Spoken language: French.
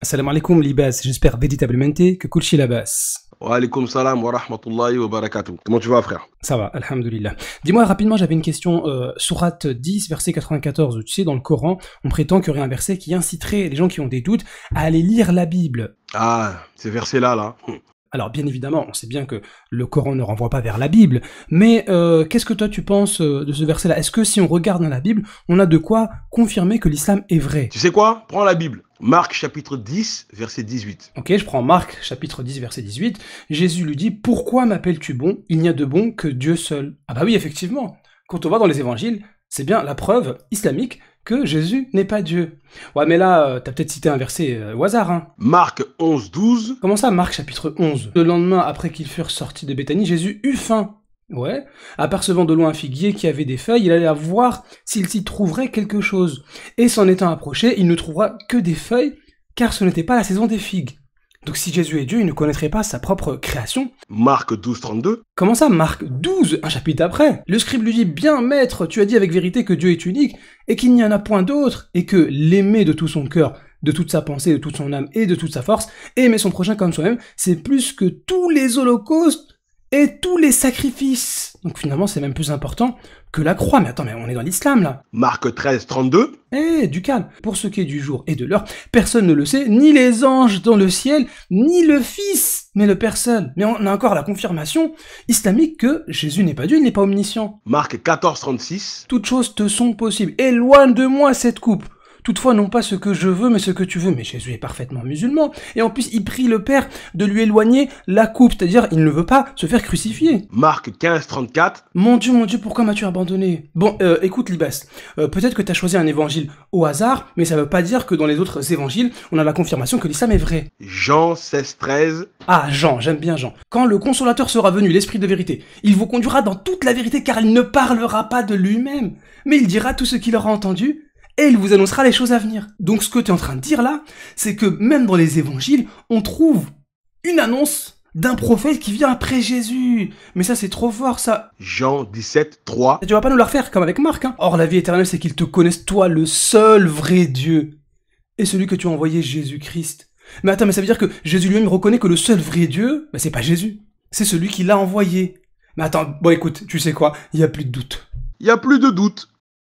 Assalamu alaikum Libas, j'espère véritablement que la Labas. Wa alaikum salam wa rahmatullahi wa barakatuh. Comment tu vas frère Ça va, alhamdulillah. Dis-moi rapidement, j'avais une question. Euh, sourate 10, verset 94, tu sais, dans le Coran, on prétend qu'il y aurait un verset qui inciterait les gens qui ont des doutes à aller lire la Bible. Ah, ces versets-là, là. Alors bien évidemment, on sait bien que le Coran ne renvoie pas vers la Bible, mais euh, qu'est-ce que toi tu penses euh, de ce verset-là Est-ce que si on regarde dans la Bible, on a de quoi confirmer que l'islam est vrai Tu sais quoi Prends la Bible. Marc chapitre 10, verset 18. Ok, je prends Marc chapitre 10, verset 18. Jésus lui dit, Pourquoi m'appelles-tu bon Il n'y a de bon que Dieu seul. Ah bah oui, effectivement. Quand on voit dans les évangiles, c'est bien la preuve islamique que Jésus n'est pas Dieu. Ouais, mais là, euh, t'as peut-être cité un verset euh, au hasard, hein. Marc 11, 12. Comment ça, Marc chapitre 11 Le lendemain, après qu'ils furent sortis de Béthanie, Jésus eut faim. Ouais. Apercevant de loin un figuier qui avait des feuilles, il allait voir s'il s'y trouverait quelque chose. Et s'en étant approché, il ne trouvera que des feuilles, car ce n'était pas la saison des figues. Donc si Jésus est Dieu, il ne connaîtrait pas sa propre création. Marc 12, 32. Comment ça, Marc 12, un chapitre après Le scribe lui dit Bien maître, tu as dit avec vérité que Dieu est unique et qu'il n'y en a point d'autre, et que l'aimer de tout son cœur, de toute sa pensée, de toute son âme et de toute sa force, et aimer son prochain comme soi-même, c'est plus que tous les holocaustes et tous les sacrifices. Donc finalement, c'est même plus important que la croix. Mais attends, mais on est dans l'islam là. Marc 13, 32. Eh, du calme. Pour ce qui est du jour et de l'heure, personne ne le sait, ni les anges dans le ciel, ni le Fils, mais le personne. Mais on a encore la confirmation islamique que Jésus n'est pas Dieu, il n'est pas omniscient. Marc 14, 36. Toutes choses te sont possibles. loin de moi cette coupe. Toutefois, non pas ce que je veux, mais ce que tu veux. Mais Jésus est parfaitement musulman. Et en plus, il prie le Père de lui éloigner la coupe. C'est-à-dire, il ne veut pas se faire crucifier. Marc 15, 34. Mon Dieu, mon Dieu, pourquoi m'as-tu abandonné Bon, euh, écoute, Libas, euh, peut-être que tu as choisi un évangile au hasard, mais ça ne veut pas dire que dans les autres évangiles, on a la confirmation que l'islam est vrai. Jean 16, 13. Ah, Jean, j'aime bien Jean. Quand le consolateur sera venu, l'esprit de vérité, il vous conduira dans toute la vérité car il ne parlera pas de lui-même, mais il dira tout ce qu'il aura entendu et il vous annoncera les choses à venir. Donc ce que tu es en train de dire là, c'est que même dans les évangiles, on trouve une annonce d'un prophète qui vient après Jésus. Mais ça, c'est trop fort, ça. Jean 17, 3. Tu tu vas pas nous le refaire comme avec Marc. Hein. Or, la vie éternelle, c'est qu'ils te connaissent, toi, le seul vrai Dieu. Et celui que tu as envoyé, Jésus-Christ. Mais attends, mais ça veut dire que Jésus lui-même reconnaît que le seul vrai Dieu, ce c'est pas Jésus. C'est celui qui l'a envoyé. Mais attends, bon écoute, tu sais quoi, il y a plus de doute. Il y a plus de doute.